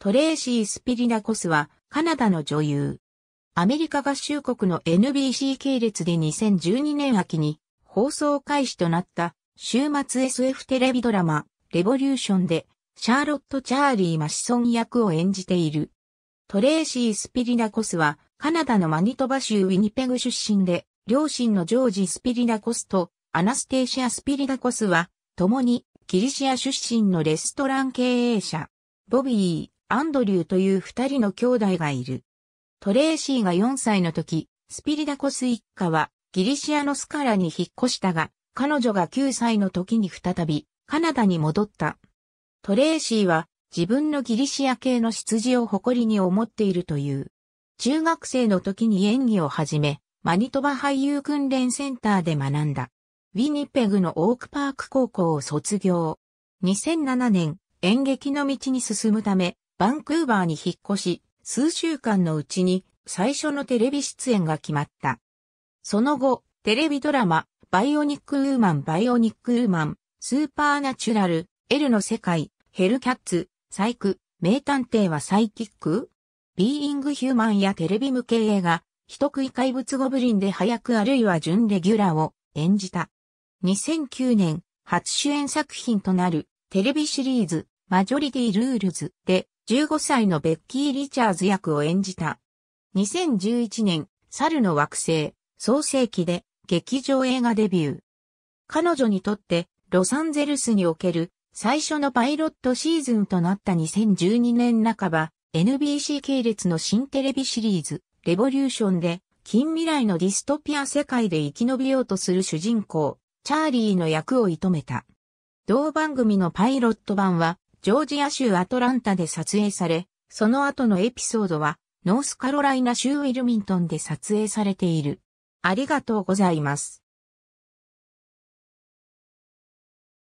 トレーシー・スピリナコスは、カナダの女優。アメリカ合衆国の NBC 系列で2012年秋に放送開始となった週末 SF テレビドラマレボリューションでシャーロット・チャーリー・マシソン役を演じている。トレーシー・スピリナコスはカナダのマニトバ州ウィニペグ出身で両親のジョージ・スピリナコスとアナステーシア・スピリナコスは共にキリシア出身のレストラン経営者ボビー・アンドリューという二人の兄弟がいる。トレーシーが4歳の時、スピリダコス一家はギリシアのスカラに引っ越したが、彼女が9歳の時に再びカナダに戻った。トレーシーは自分のギリシア系の羊を誇りに思っているという。中学生の時に演技を始め、マニトバ俳優訓練センターで学んだ。ウィニペグのオークパーク高校を卒業。2007年、演劇の道に進むため、バンクーバーに引っ越し、数週間のうちに最初のテレビ出演が決まった。その後、テレビドラマ、バイオニックウーマン、バイオニックウーマン、スーパーナチュラル、エルの世界、ヘルキャッツ、サイク、名探偵はサイキックビーイングヒューマンやテレビ向け映画、人食い怪物ゴブリンで早くあるいは準レギュラーを演じた。2009年、初主演作品となるテレビシリーズ、マジョリティルールズで15歳のベッキー・リチャーズ役を演じた。2011年、猿の惑星、創世記で劇場映画デビュー。彼女にとってロサンゼルスにおける最初のパイロットシーズンとなった2012年半ば、NBC 系列の新テレビシリーズ、レボリューションで、近未来のディストピア世界で生き延びようとする主人公、チャーリーの役を射止めた。同番組のパイロット版は、ジョージア州アトランタで撮影され、その後のエピソードは、ノースカロライナ州ウィルミントンで撮影されている。ありがとうございます。